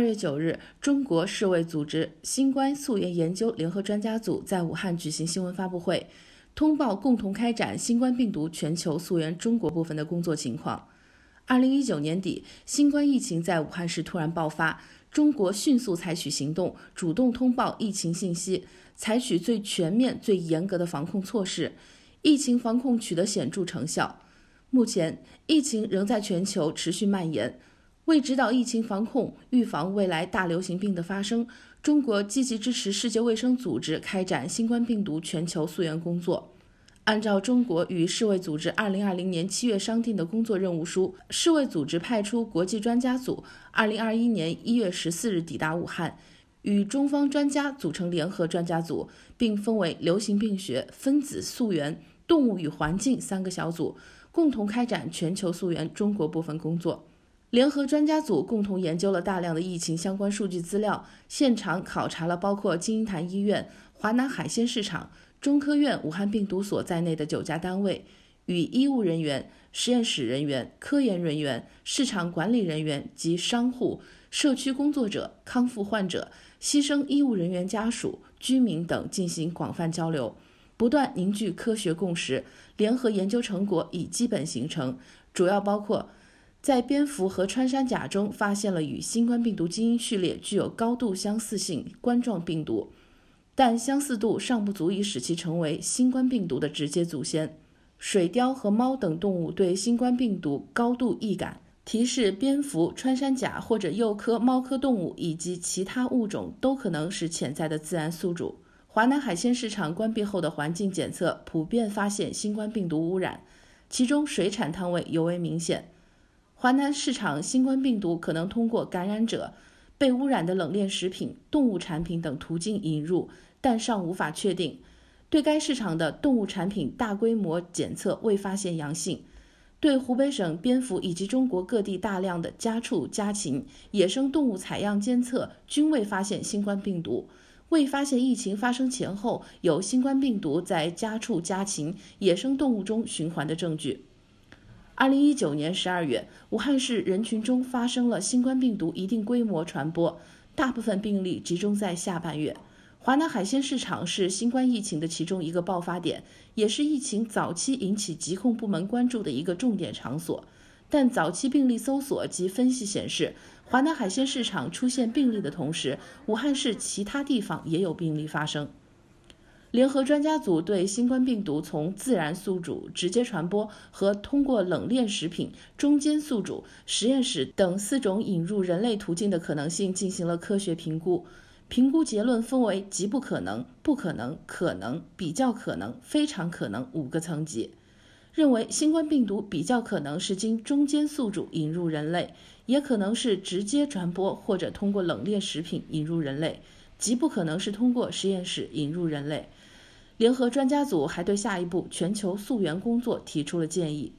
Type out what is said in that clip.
二月九日，中国世卫组织新冠溯源研究联合专家组在武汉举行新闻发布会，通报共同开展新冠病毒全球溯源中国部分的工作情况。二零一九年底，新冠疫情在武汉市突然爆发，中国迅速采取行动，主动通报疫情信息，采取最全面、最严格的防控措施，疫情防控取得显著成效。目前，疫情仍在全球持续蔓延。为指导疫情防控，预防未来大流行病的发生，中国积极支持世界卫生组织开展新冠病毒全球溯源工作。按照中国与世卫组织二零二零年七月商定的工作任务书，世卫组织派出国际专家组，二零二一年一月十四日抵达武汉，与中方专家组成联合专家组，并分为流行病学、分子溯源、动物与环境三个小组，共同开展全球溯源中国部分工作。联合专家组共同研究了大量的疫情相关数据资料，现场考察了包括金银潭医院、华南海鲜市场、中科院武汉病毒所在内的九家单位，与医务人员、实验室人员、科研人员、市场管理人员及商户、社区工作者、康复患者、牺牲医务人员家属、居民等进行广泛交流，不断凝聚科学共识。联合研究成果已基本形成，主要包括。在蝙蝠和穿山甲中发现了与新冠病毒基因序列具有高度相似性冠状病毒，但相似度尚不足以使其成为新冠病毒的直接祖先。水貂和猫等动物对新冠病毒高度易感，提示蝙蝠、穿山甲或者鼬科、猫科动物以及其他物种都可能是潜在的自然宿主。华南海鲜市场关闭后的环境检测普遍发现新冠病毒污染，其中水产摊位尤为明显。华南市场新冠病毒可能通过感染者、被污染的冷链食品、动物产品等途径引入，但尚无法确定。对该市场的动物产品大规模检测未发现阳性，对湖北省蝙蝠以及中国各地大量的家畜、家禽、野生动物采样监测均未发现新冠病毒，未发现疫情发生前后有新冠病毒在家畜、家禽、野生动物中循环的证据。二零一九年十二月，武汉市人群中发生了新冠病毒一定规模传播，大部分病例集中在下半月。华南海鲜市场是新冠疫情的其中一个爆发点，也是疫情早期引起疾控部门关注的一个重点场所。但早期病例搜索及分析显示，华南海鲜市场出现病例的同时，武汉市其他地方也有病例发生。联合专家组对新冠病毒从自然宿主直接传播和通过冷链食品中间宿主、实验室等四种引入人类途径的可能性进行了科学评估。评估结论分为极不可能、不可能、可能、比较可能、非常可能五个层级，认为新冠病毒比较可能是经中间宿主引入人类，也可能是直接传播或者通过冷链食品引入人类。极不可能是通过实验室引入人类。联合专家组还对下一步全球溯源工作提出了建议。